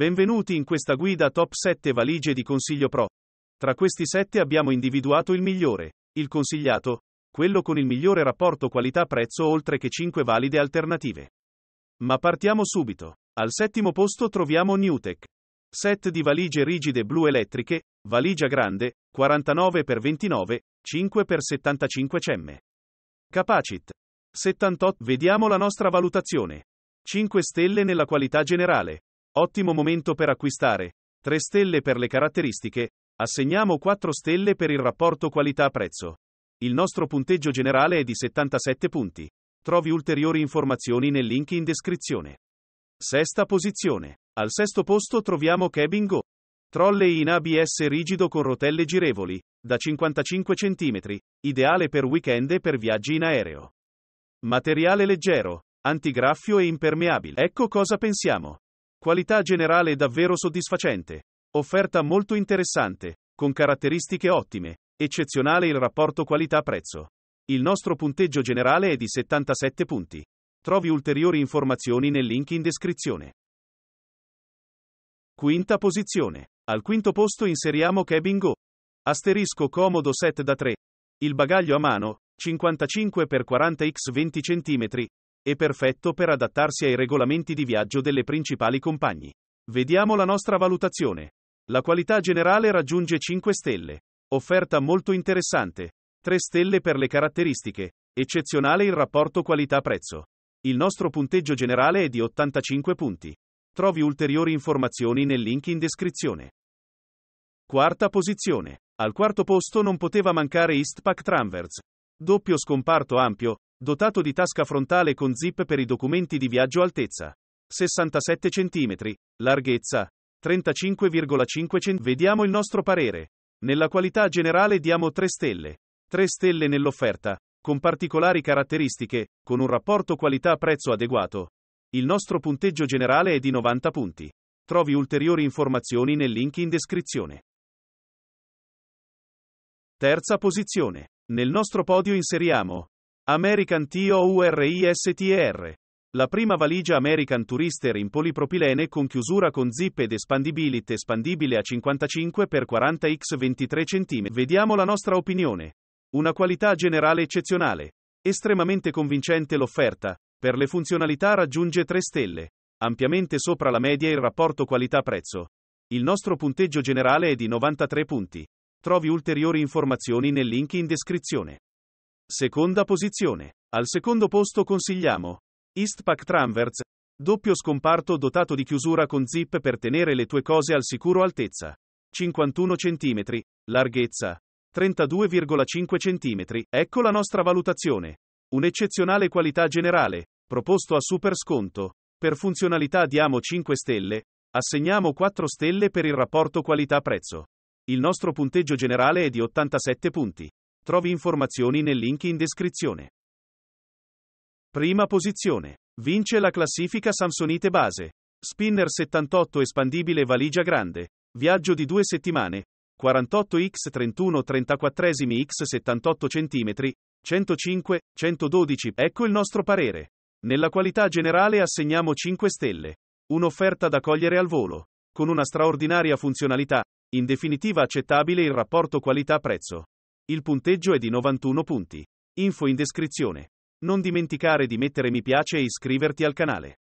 Benvenuti in questa guida top 7 valigie di consiglio pro. Tra questi 7 abbiamo individuato il migliore, il consigliato, quello con il migliore rapporto qualità-prezzo oltre che 5 valide alternative. Ma partiamo subito. Al settimo posto troviamo Newtek. Set di valigie rigide blu elettriche, valigia grande, 49x29, 5x75 cm. Capacit. 78. Vediamo la nostra valutazione. 5 stelle nella qualità generale, Ottimo momento per acquistare. 3 stelle per le caratteristiche, assegniamo 4 stelle per il rapporto qualità-prezzo. Il nostro punteggio generale è di 77 punti. Trovi ulteriori informazioni nel link in descrizione. Sesta posizione. Al sesto posto troviamo Cabin Go. Trolley in ABS rigido con rotelle girevoli, da 55 cm, ideale per weekend e per viaggi in aereo. Materiale leggero, antigraffio e impermeabile. Ecco cosa pensiamo. Qualità generale davvero soddisfacente. Offerta molto interessante, con caratteristiche ottime, eccezionale il rapporto qualità-prezzo. Il nostro punteggio generale è di 77 punti. Trovi ulteriori informazioni nel link in descrizione. Quinta posizione. Al quinto posto inseriamo Cabin Go. Asterisco comodo set da 3. Il bagaglio a mano, 55 x 40 x 20 cm, e perfetto per adattarsi ai regolamenti di viaggio delle principali compagnie. Vediamo la nostra valutazione. La qualità generale raggiunge 5 stelle. Offerta molto interessante. 3 stelle per le caratteristiche. Eccezionale il rapporto qualità-prezzo. Il nostro punteggio generale è di 85 punti. Trovi ulteriori informazioni nel link in descrizione. Quarta posizione. Al quarto posto non poteva mancare Eastpak Tramvers. Doppio scomparto ampio, Dotato di tasca frontale con zip per i documenti di viaggio altezza. 67 cm. Larghezza. 35,5 cm. Vediamo il nostro parere. Nella qualità generale diamo 3 stelle. 3 stelle nell'offerta, con particolari caratteristiche, con un rapporto qualità-prezzo adeguato. Il nostro punteggio generale è di 90 punti. Trovi ulteriori informazioni nel link in descrizione. Terza posizione. Nel nostro podio inseriamo American TO La prima valigia American Tourister in polipropilene con chiusura con zip ed espandibilità espandibile a 55 x 40 x 23 cm. Vediamo la nostra opinione. Una qualità generale eccezionale. Estremamente convincente l'offerta. Per le funzionalità raggiunge 3 stelle. Ampiamente sopra la media il rapporto qualità-prezzo. Il nostro punteggio generale è di 93 punti. Trovi ulteriori informazioni nel link in descrizione. Seconda posizione. Al secondo posto consigliamo Eastpak Tramverts, doppio scomparto dotato di chiusura con zip per tenere le tue cose al sicuro altezza. 51 cm, larghezza. 32,5 cm. Ecco la nostra valutazione. Un'eccezionale qualità generale, proposto a super sconto. Per funzionalità diamo 5 stelle, assegniamo 4 stelle per il rapporto qualità-prezzo. Il nostro punteggio generale è di 87 punti. Trovi informazioni nel link in descrizione. Prima posizione. Vince la classifica Samsonite base. Spinner 78 espandibile valigia grande. Viaggio di due settimane. 48x31 34 x 78 cm. 105, 112. Ecco il nostro parere. Nella qualità generale assegniamo 5 stelle. Un'offerta da cogliere al volo. Con una straordinaria funzionalità. In definitiva accettabile il rapporto qualità-prezzo. Il punteggio è di 91 punti. Info in descrizione. Non dimenticare di mettere mi piace e iscriverti al canale.